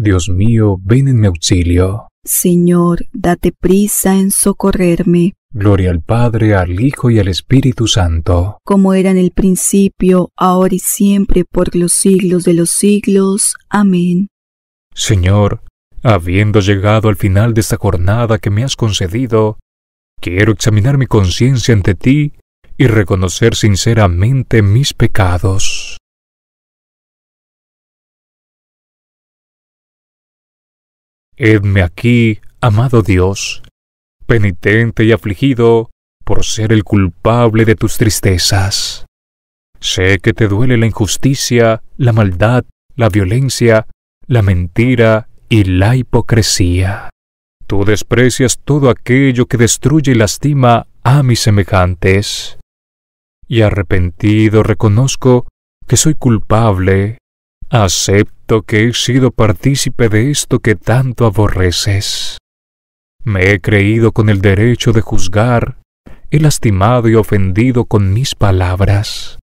Dios mío, ven en mi auxilio. Señor, date prisa en socorrerme. Gloria al Padre, al Hijo y al Espíritu Santo. Como era en el principio, ahora y siempre, por los siglos de los siglos. Amén. Señor, habiendo llegado al final de esta jornada que me has concedido, quiero examinar mi conciencia ante ti y reconocer sinceramente mis pecados. Edme aquí, amado Dios, penitente y afligido por ser el culpable de tus tristezas. Sé que te duele la injusticia, la maldad, la violencia, la mentira y la hipocresía. Tú desprecias todo aquello que destruye y lastima a mis semejantes. Y arrepentido reconozco que soy culpable. Acepto que he sido partícipe de esto que tanto aborreces. Me he creído con el derecho de juzgar, he lastimado y ofendido con mis palabras.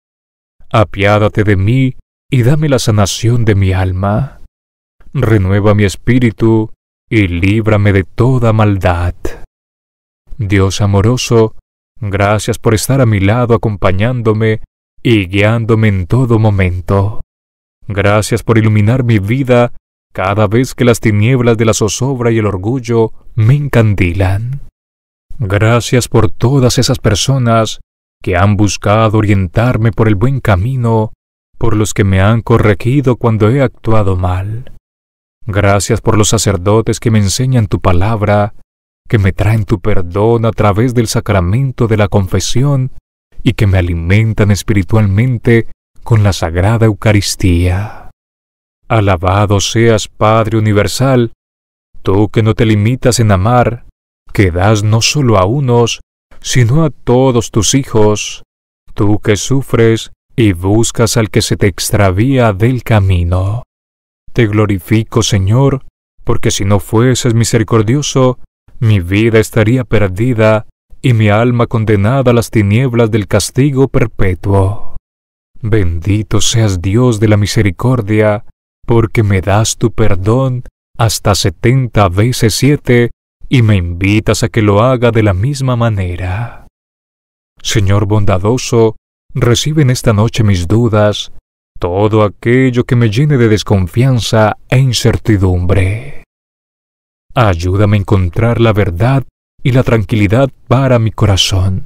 Apiádate de mí y dame la sanación de mi alma. Renueva mi espíritu y líbrame de toda maldad. Dios amoroso, gracias por estar a mi lado acompañándome y guiándome en todo momento. Gracias por iluminar mi vida cada vez que las tinieblas de la zozobra y el orgullo me encandilan. Gracias por todas esas personas que han buscado orientarme por el buen camino, por los que me han corregido cuando he actuado mal. Gracias por los sacerdotes que me enseñan tu palabra, que me traen tu perdón a través del sacramento de la confesión y que me alimentan espiritualmente con la Sagrada Eucaristía. Alabado seas, Padre Universal, tú que no te limitas en amar, que das no solo a unos, sino a todos tus hijos, tú que sufres y buscas al que se te extravía del camino. Te glorifico, Señor, porque si no fueses misericordioso, mi vida estaría perdida y mi alma condenada a las tinieblas del castigo perpetuo. Bendito seas Dios de la misericordia, porque me das tu perdón hasta setenta veces siete y me invitas a que lo haga de la misma manera. Señor bondadoso, recibe en esta noche mis dudas, todo aquello que me llene de desconfianza e incertidumbre. Ayúdame a encontrar la verdad y la tranquilidad para mi corazón.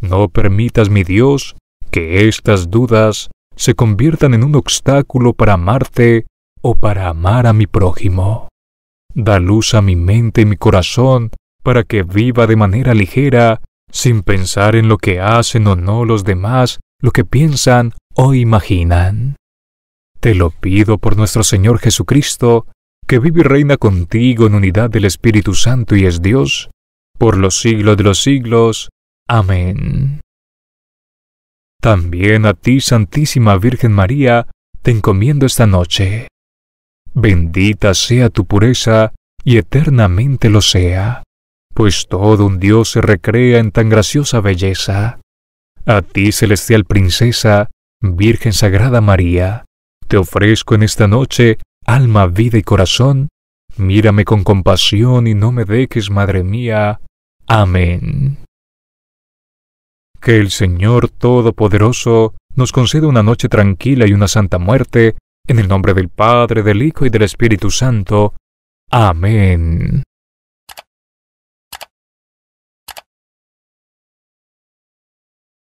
No permitas, mi Dios, que estas dudas se conviertan en un obstáculo para amarte o para amar a mi prójimo. Da luz a mi mente y mi corazón para que viva de manera ligera, sin pensar en lo que hacen o no los demás, lo que piensan o imaginan. Te lo pido por nuestro Señor Jesucristo, que vive y reina contigo en unidad del Espíritu Santo y es Dios, por los siglos de los siglos. Amén. También a ti, Santísima Virgen María, te encomiendo esta noche. Bendita sea tu pureza y eternamente lo sea, pues todo un Dios se recrea en tan graciosa belleza. A ti, celestial princesa, Virgen Sagrada María, te ofrezco en esta noche alma, vida y corazón. Mírame con compasión y no me dejes, Madre mía. Amén. Que el Señor Todopoderoso nos conceda una noche tranquila y una santa muerte, en el nombre del Padre, del Hijo y del Espíritu Santo. Amén.